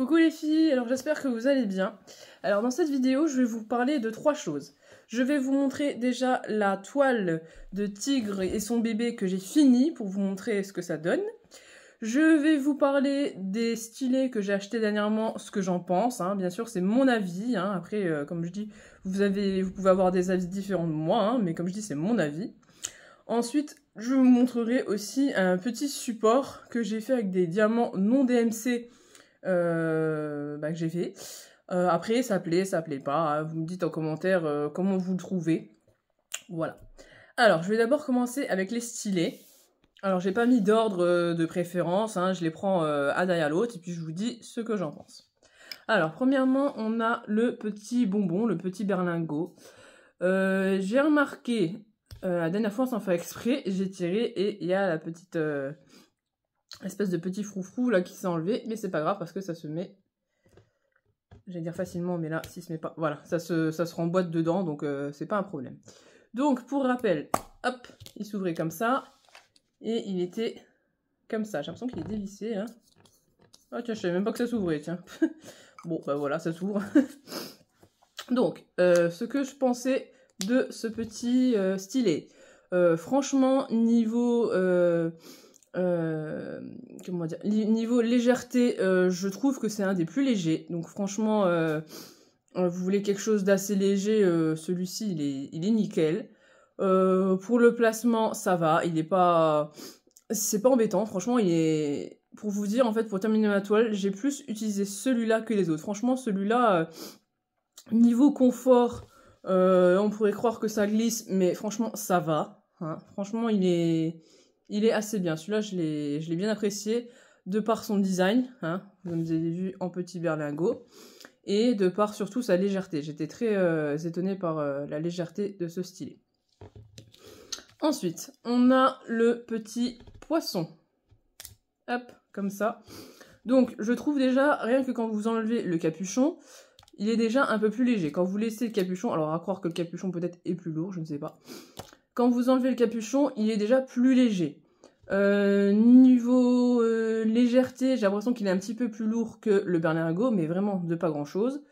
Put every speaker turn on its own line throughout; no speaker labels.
Coucou les filles, alors j'espère que vous allez bien. Alors dans cette vidéo, je vais vous parler de trois choses. Je vais vous montrer déjà la toile de Tigre et son bébé que j'ai fini pour vous montrer ce que ça donne. Je vais vous parler des stylets que j'ai achetés dernièrement, ce que j'en pense. Hein. Bien sûr, c'est mon avis. Hein. Après, euh, comme je dis, vous, avez, vous pouvez avoir des avis différents de moi, hein, mais comme je dis, c'est mon avis. Ensuite, je vous montrerai aussi un petit support que j'ai fait avec des diamants non DMC euh, bah, que j'ai fait. Euh, après, ça plaît, ça plaît pas. Hein. Vous me dites en commentaire euh, comment vous le trouvez. Voilà. Alors, je vais d'abord commencer avec les stylets. Alors, j'ai pas mis d'ordre de préférence, hein. je les prends un à derrière l'autre et puis je vous dis ce que j'en pense. Alors, premièrement, on a le petit bonbon, le petit berlingot. j'ai remarqué, la dernière fois, on s'en fait exprès, j'ai tiré et il y a la petite, espèce de petit froufrou là qui s'est enlevé, mais c'est pas grave parce que ça se met, j'allais dire facilement, mais là, si se met pas, voilà, ça se, ça se remboîte dedans, donc euh, c'est pas un problème. Donc, pour rappel, hop, il s'ouvrait comme ça, et il était comme ça. J'ai l'impression qu'il est dévissé, hein. Ah tiens, je savais même pas que ça s'ouvrait, tiens. bon, ben voilà, ça s'ouvre. donc, euh, ce que je pensais de ce petit euh, stylet. franchement, niveau euh, niveau légèreté euh, je trouve que c'est un des plus légers donc franchement euh, vous voulez quelque chose d'assez léger celui-ci il est, nickel pour le placement ça va il n'est pas c'est pas embêtant franchement il est pour vous dire en fait pour terminer ma toile j'ai plus utilisé celui-là que les autres franchement celui-là niveau confort on pourrait croire que ça glisse mais franchement ça va hein. franchement il est il est assez bien. Celui-là, je l'ai bien apprécié de par son design, hein, vous comme avez vu en petit berlingot, et de par surtout sa légèreté. J'étais très euh, étonnée par euh, la légèreté de ce stylet. Ensuite, on a le petit poisson. Hop, comme ça. Donc, je trouve déjà, rien que quand vous enlevez le capuchon, il est déjà un peu plus léger. Quand vous laissez le capuchon, alors à croire que le capuchon peut-être est plus lourd, je ne sais pas. Quand vous enlevez le capuchon, il est déjà plus léger. Euh, niveau euh, légèreté, j'ai l'impression qu'il est un petit peu plus lourd que le Berlingo, mais vraiment de pas grand chose.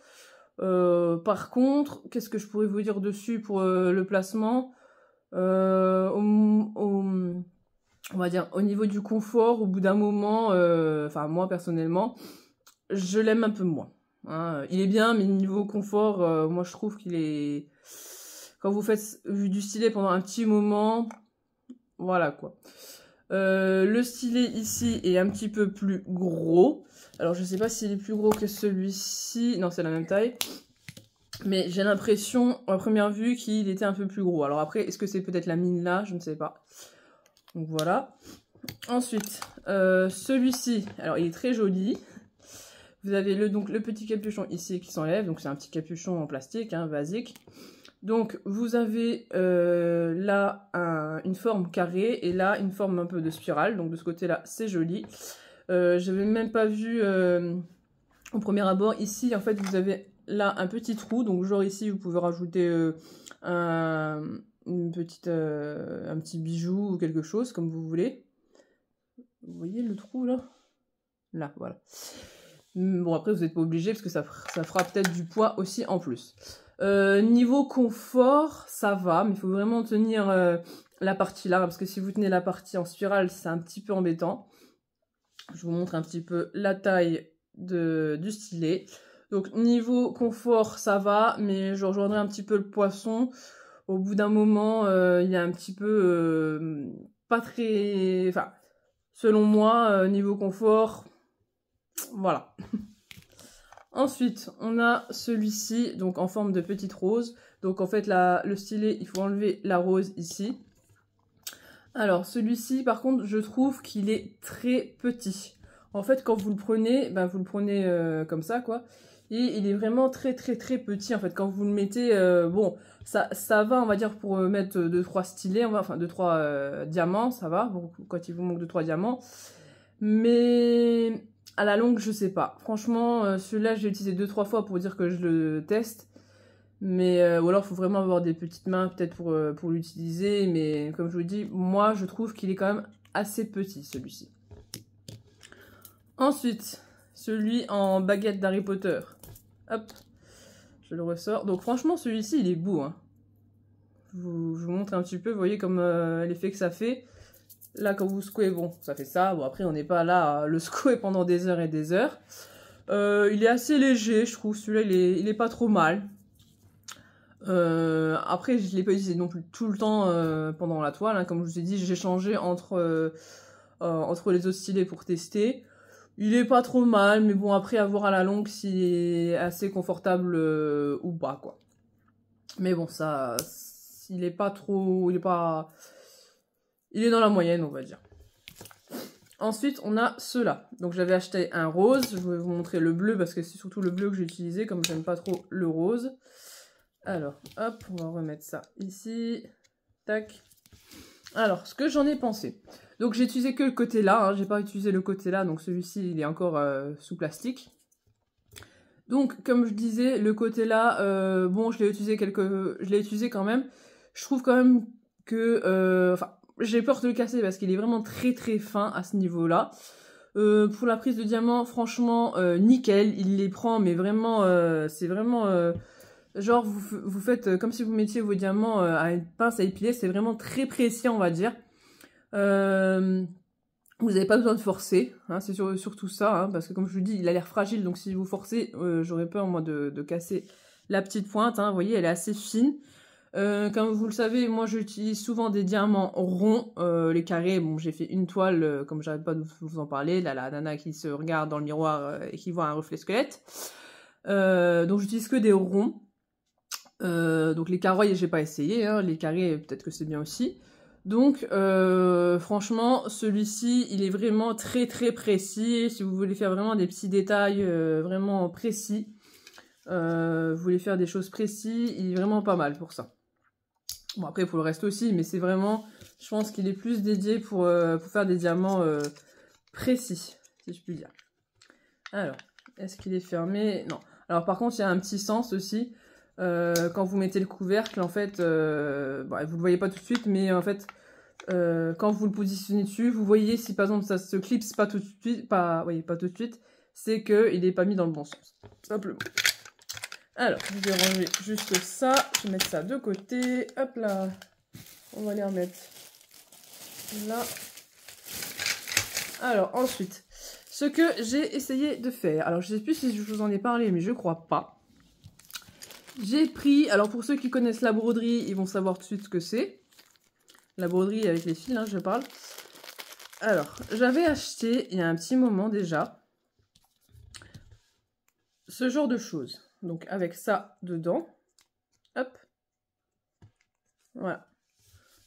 Euh, par contre, qu'est-ce que je pourrais vous dire dessus pour le placement au, On va dire au niveau du confort, au bout d'un moment, enfin moi personnellement, je l'aime un peu moins. Hein. Il est bien, mais niveau confort, moi je trouve qu'il est. Quand vous faites du stylet pendant un petit moment, voilà quoi. Euh, le stylet ici est un petit peu plus gros. Alors je sais pas s'il est plus gros que celui-ci. Non, c'est la même taille. Mais j'ai l'impression, à première vue, qu'il était un peu plus gros. Alors après, est-ce que c'est peut-être la mine là Je ne sais pas. Donc voilà. Ensuite, euh, celui-ci. Alors il est très joli. Vous avez le, donc, le petit capuchon ici qui s'enlève. Donc c'est un petit capuchon en plastique, hein, basique. Donc vous avez euh, là une forme carrée et là une forme un peu de spirale. Donc de ce côté-là, c'est joli. Euh, je n'avais même pas vu euh, au premier abord. Ici, en fait, vous avez là un petit trou. Donc genre ici, vous pouvez rajouter un, petit bijou ou quelque chose comme vous voulez. Vous voyez le trou là Là, voilà. Bon, après, vous n'êtes pas obligé parce que ça fera peut-être du poids aussi en plus. Euh, niveau confort, ça va, mais il faut vraiment tenir euh, la partie là, parce que si vous tenez la partie en spirale, c'est un petit peu embêtant. Je vous montre un petit peu la taille du stylet. Donc niveau confort, ça va, mais je rejoindrai un petit peu le poisson. Au bout d'un moment, euh, il y a un petit peu pas très... Enfin, selon moi, niveau confort, voilà. Ensuite, on a celui-ci, donc en forme de petite rose. Donc en fait, le stylet, il faut enlever la rose ici. Alors celui-ci, par contre, je trouve qu'il est très petit. En fait, quand vous le prenez, ben, vous le prenez euh, comme ça, quoi. Et il est vraiment très très très petit en fait. Quand vous le mettez, euh, bon, ça, ça va, on va dire, pour euh, mettre 2-3 stylets, enfin 2-3 diamants, ça va, quand il vous manque 2-3 diamants. Mais à la longue, je sais pas. Franchement, euh, celui-là, j'ai utilisé deux trois fois pour dire que je le teste. Mais euh, ou alors, faut vraiment avoir des petites mains peut-être pour, euh, pour l'utiliser. Mais comme je vous dis, moi, je trouve qu'il est quand même assez petit celui-ci. Ensuite, celui en baguette d'Harry Potter. Hop, je le ressors. Donc franchement, celui-ci, il est beau. Hein. Je, vous, montre un petit peu, vous voyez comme l'effet que ça fait là quand vous secouez, bon, ça fait ça. Bon, après, on n'est pas là à le secouer pendant des heures et des heures. Euh, il est assez léger, je trouve. Celui-là, il est, pas trop mal. Euh, après, je l'ai pas utilisé non plus tout le temps euh, pendant la toile. Hein. Comme je vous ai dit, j'ai changé entre, entre les autres pour tester. Il est pas trop mal, mais bon, après, à voir à la longue s'il est assez confortable ou pas, quoi. Mais bon, ça, il est pas trop... Il est pas il est dans la moyenne, on va dire. Ensuite, on a ceux-là. Donc j'avais acheté un rose. Je vais vous montrer le bleu parce que c'est surtout le bleu que j'ai utilisé comme j'aime pas trop le rose. Alors, hop, on va remettre ça ici. Tac. Alors, ce que j'en ai pensé. Donc j'ai utilisé que le côté là, hein. j'ai pas utilisé le côté là, donc celui-ci il est encore euh, sous plastique. Donc comme je disais, le côté là, euh, bon je l'ai utilisé quelques... je utilisé quand même. Je trouve quand même que... Euh, enfin, j'ai peur de le casser parce qu'il est vraiment très très fin à ce niveau-là. Euh, pour la prise de diamant, franchement, euh, nickel. Il les prend, mais vraiment, euh, c'est vraiment... genre, vous, faites comme si vous mettiez vos diamants à une pince à épiler. C'est vraiment très précis, on va dire. vous n'avez pas besoin de forcer. Hein, c'est surtout ça. Hein, parce que, comme je vous dis, il a l'air fragile. Donc, si vous forcez, j'aurais peur, moi, de, casser la petite pointe. Hein. vous voyez, elle est assez fine. Euh, comme vous le savez, moi j'utilise souvent des diamants ronds. Euh, les carrés, bon, j'ai fait une toile, euh, comme j'arrête pas de vous en parler. la nana qui se regarde dans le miroir et qui voit un reflet squelette. donc j'utilise que des ronds. donc les carrés, j'ai pas essayé. Hein. Les carrés, peut-être que c'est bien aussi. Donc franchement, celui-ci, il est vraiment très très précis. Si vous voulez faire vraiment des petits détails vraiment précis, vous voulez faire des choses précises, il est vraiment pas mal pour ça. Bon, après, pour le reste aussi, mais c'est vraiment, je pense qu'il est plus dédié pour, euh, faire des diamants euh, précis, si je puis dire. Alors, est-ce qu'il est fermé Non. Alors, par contre, il y a un petit sens aussi. Euh, quand vous mettez le couvercle, en fait, vous ne le voyez pas tout de suite, mais en fait, quand vous le positionnez dessus, vous voyez si, par exemple, ça se clipse pas tout de suite, pas, oui, pas tout de suite, c'est qu'il n'est pas mis dans le bon sens, simplement. Alors, je vais ranger juste ça. Je vais mettre ça de côté. Hop là. On va les remettre là. Alors, ensuite, ce que j'ai essayé de faire. Alors, je ne sais plus si je vous en ai parlé, mais je crois pas. J'ai pris... Alors, pour ceux qui connaissent la broderie, ils vont savoir tout de suite ce que c'est. La broderie avec les fils, hein, je parle. Alors, j'avais acheté, il y a un petit moment déjà, ce genre de choses. Donc avec ça dedans, hop, voilà.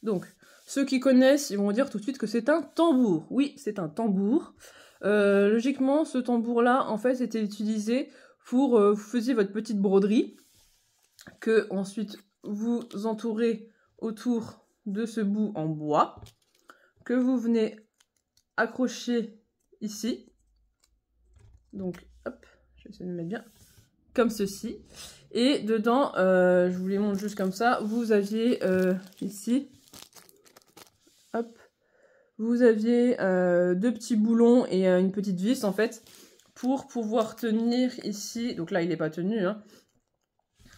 Donc, ceux qui connaissent, ils vont dire tout de suite que c'est un tambour. Oui, c'est un tambour. Euh, logiquement, ce tambour-là, en fait, c'était utilisé pour euh, vous faisiez votre petite broderie, que ensuite vous entourez autour de ce bout en bois, que vous venez accrocher ici. Donc, hop, je vais le mettre bien, comme ceci. Et dedans, euh, je vous les montre juste comme ça, vous aviez euh, ici, hop, vous aviez euh, deux petits boulons et une petite vis en fait, pour pouvoir tenir ici, donc là il n'est pas tenu, hein.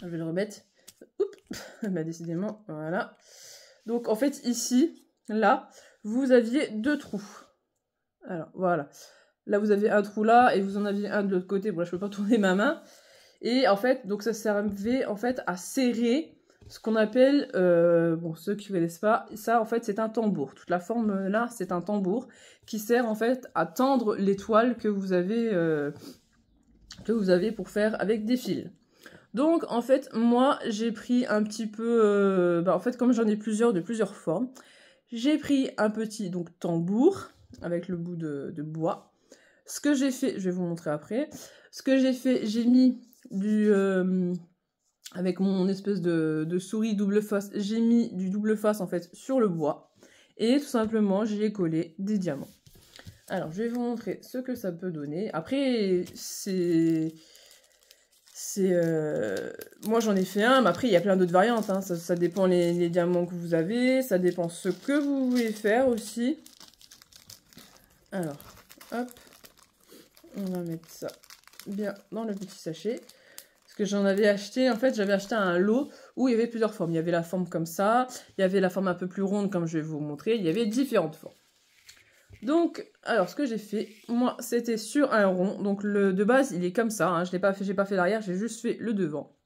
je vais le remettre, bah, décidément, voilà. Donc en fait ici, là, vous aviez deux trous. Alors voilà. Là, vous avez un trou là et vous en avez un de l'autre côté. Bon, là, je peux pas tourner ma main. Et en fait, donc ça servait en fait à serrer ce qu'on appelle, euh, bon, ceux qui ne connaissent pas, ça en fait c'est un tambour. Toute la forme euh, là, c'est un tambour qui sert en fait à tendre les toiles que vous avez, euh, que vous avez pour faire avec des fils. Donc en fait, moi j'ai pris un petit peu, bah, en fait comme j'en ai plusieurs de plusieurs formes, j'ai pris un petit donc tambour avec le bout de bois ce que j'ai fait, je vais vous montrer après. Ce que j'ai fait, j'ai mis du... Euh, avec mon espèce de, souris double face, j'ai mis du double face en fait sur le bois. Et tout simplement, j'ai collé des diamants. Alors, je vais vous montrer ce que ça peut donner. Après, c'est... C'est... Euh, moi, j'en ai fait un, mais après, il y a plein d'autres variantes. Hein. Ça, dépend les, diamants que vous avez, ça dépend ce que vous voulez faire aussi. Alors, hop. On va mettre ça bien dans le petit sachet. Parce que j'en avais acheté, en fait, j'avais acheté un lot où il y avait plusieurs formes. Il y avait la forme comme ça, il y avait la forme un peu plus ronde comme je vais vous montrer, il y avait différentes formes. Donc, alors ce que j'ai fait, moi c'était sur un rond, donc le de base il est comme ça, hein. je n'ai pas fait, pas fait l'arrière, j'ai juste fait le devant.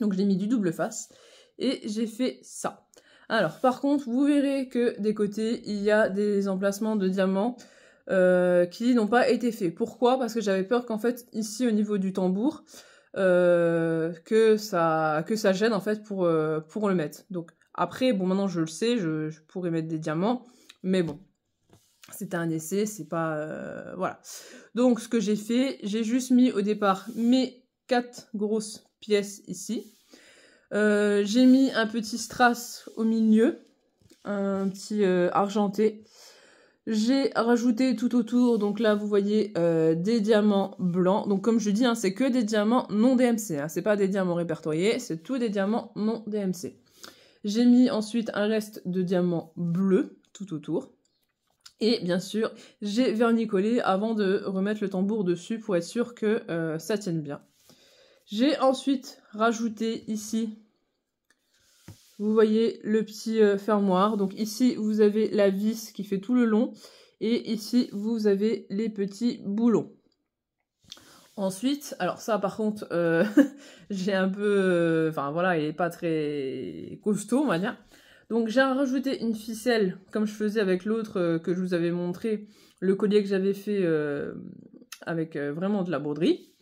Donc j'ai mis du double face et j'ai fait ça. Alors par contre, vous verrez que des côtés il y a des emplacements de diamants euh, qui n'ont pas été faits. Pourquoi Parce que j'avais peur qu'en fait ici au niveau du tambour euh, que ça que ça gêne en fait pour euh, pour le mettre. Donc après bon maintenant je le sais, je, je pourrais mettre des diamants, mais bon c'était un essai, c'est pas voilà. Donc ce que j'ai fait, j'ai juste mis au départ mes quatre grosses pièces ici. j'ai mis un petit strass au milieu, un petit argenté j'ai rajouté tout autour, donc là vous voyez euh, des diamants blancs. Donc comme je dis, hein, c'est que des diamants non DMC. Hein. C'est pas des diamants répertoriés, c'est tous des diamants non DMC. J'ai mis ensuite un reste de diamants bleus tout autour. Et bien sûr, j'ai vernicolé avant de remettre le tambour dessus pour être sûr que euh, ça tienne bien. J'ai ensuite rajouté ici vous voyez le petit euh, fermoir. Donc ici, vous avez la vis qui fait tout le long. Et ici, vous avez les petits boulons. Ensuite, alors ça par contre, euh, j'ai un peu... Euh, enfin voilà, il n'est pas très costaud, on va dire. Donc j'ai rajouté une ficelle, comme je faisais avec l'autre que je vous avais montré, le collier que j'avais fait avec vraiment de la broderie.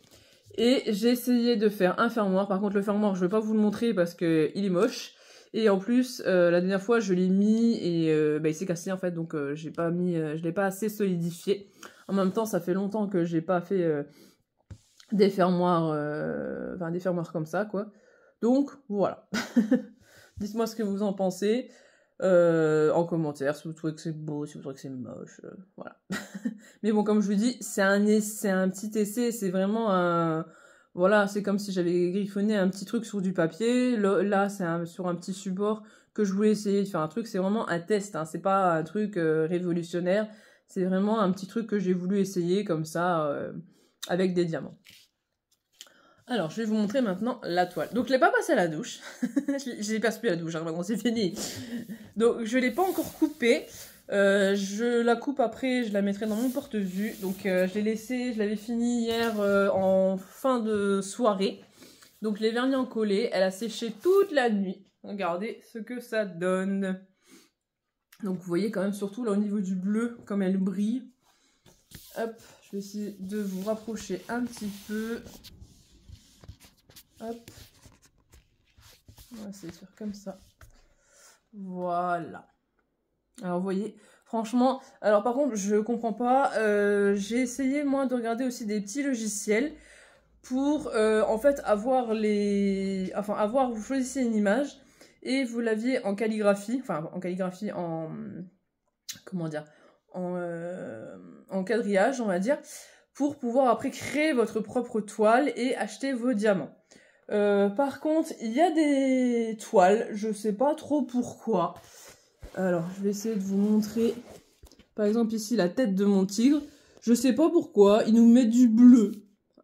Et j'ai essayé de faire un fermoir. Par contre, le fermoir, je ne vais pas vous le montrer parce qu'il est moche. Et en plus, euh, la dernière fois, je l'ai mis et euh, bah, il s'est cassé en fait, donc je euh, j'ai pas mis, je l'ai pas assez solidifié. En même temps, ça fait longtemps que j'ai pas fait des fermoirs, enfin des fermoirs comme ça, quoi. Donc voilà. Dites-moi ce que vous en pensez en commentaire, si vous trouvez que c'est beau, si vous trouvez que c'est moche, voilà. Mais bon, comme je vous dis, c'est un, c'est un petit essai, c'est vraiment un voilà, c'est comme si j'avais griffonné un petit truc sur du papier. là, c'est sur un petit support que je voulais essayer de faire un truc. C'est vraiment un test, hein. c'est pas un truc euh, révolutionnaire. C'est vraiment un petit truc que j'ai voulu essayer comme ça euh, avec des diamants. Alors, je vais vous montrer maintenant la toile. Donc, je l'ai pas passé à la douche. je l'ai pas à la douche, hein, c'est fini. Donc, je l'ai pas encore coupée. Euh, je la coupe après, je la mettrai dans mon porte-vue. Donc euh, je l'ai laissé, je l'avais fini hier euh, en fin de soirée. Donc je l'ai vernis en collé, elle a séché toute la nuit. Regardez ce que ça donne. Donc vous voyez quand même surtout là au niveau du bleu, comme elle brille. Hop, je vais essayer de vous rapprocher un petit peu. Hop. On va essayer de faire comme ça. Voilà. Alors vous voyez, franchement, alors par contre je comprends pas, euh, j'ai essayé moi de regarder aussi des petits logiciels pour euh, en fait avoir les, enfin avoir, vous choisissez une image et vous l'aviez en calligraphie, enfin en calligraphie, en, comment dire, en, euh, en quadrillage on va dire, pour pouvoir après créer votre propre toile et acheter vos diamants. par contre, il y a des toiles, je sais pas trop pourquoi, alors, je vais essayer de vous montrer, par exemple ici, la tête de mon tigre. Je sais pas pourquoi, il nous met du bleu.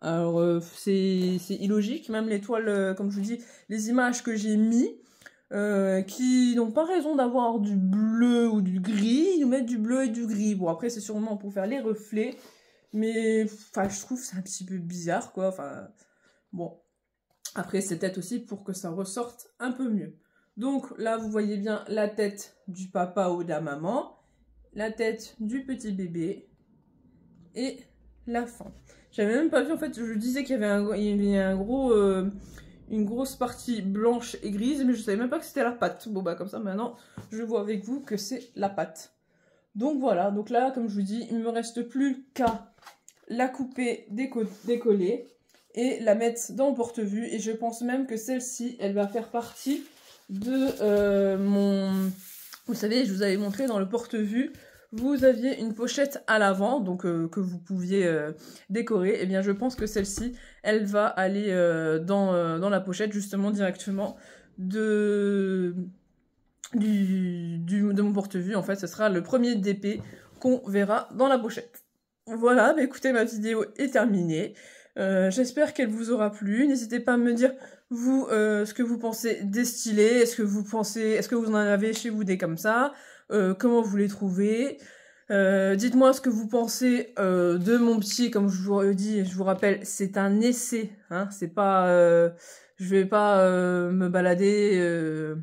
Alors, euh, c'est illogique, même les toiles, euh, comme je vous dis, les images que j'ai mis, euh, qui n'ont pas raison d'avoir du bleu ou du gris, ils nous mettent du bleu et du gris. Bon, après, c'est sûrement pour faire les reflets, mais enfin, je trouve c'est un petit peu bizarre, quoi. Enfin, bon. Après, c'est peut-être aussi pour que ça ressorte un peu mieux. Donc là, vous voyez bien la tête du papa ou de la maman, la tête du petit bébé et la fin. J'avais même pas vu, en fait, je disais qu'il y avait un, gros, euh, une grosse partie blanche et grise, mais je savais même pas que c'était la pâte. Bon bah comme ça, maintenant, je vois avec vous que c'est la pâte. Donc voilà, donc là, comme je vous dis, il me reste plus qu'à la couper, décoller et la mettre dans le porte-vue. Et je pense même que celle-ci, elle va faire partie de euh, mon... Vous savez, je vous avais montré dans le porte-vue, vous aviez une pochette à l'avant, donc euh, que vous pouviez euh, décorer. Et eh bien, je pense que celle-ci, elle va aller dans, dans la pochette, justement, directement de... Du, du, de mon porte-vue, en fait, ce sera le premier DP qu'on verra dans la pochette. Voilà, bah, écoutez, ma vidéo est terminée. Euh, j'espère qu'elle vous aura plu. N'hésitez pas à me dire vous euh, ce que vous pensez des stylés. Est-ce que vous pensez, est-ce que vous en avez chez vous des comme ça euh, Comment vous les trouvez Dites-moi ce que vous pensez de mon petit. Comme je vous le dis, je vous rappelle, c'est un essai. Hein c'est pas, je vais pas me balader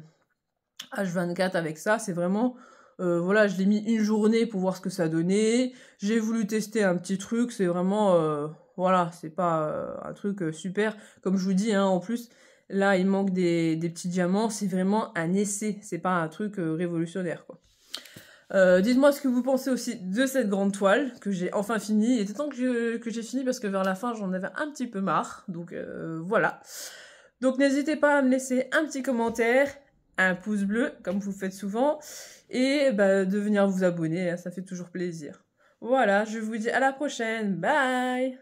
H24 avec ça. C'est vraiment voilà, je l'ai mis une journée pour voir ce que ça donnait. J'ai voulu tester un petit truc, c'est vraiment, voilà, c'est pas euh, un truc euh, super. Comme je vous dis, hein, en plus, là, il manque des, petits diamants. C'est vraiment un essai. C'est pas un truc euh, révolutionnaire, Dites-moi ce que vous pensez aussi de cette grande toile que j'ai enfin finie. Il était temps que j'ai fini parce que vers la fin, j'en avais un petit peu marre. Donc voilà. Donc n'hésitez pas à me laisser un petit commentaire, un pouce bleu, comme vous faites souvent, et bah, de venir vous abonner. Hein, ça fait toujours plaisir. Voilà, je vous dis à la prochaine. Bye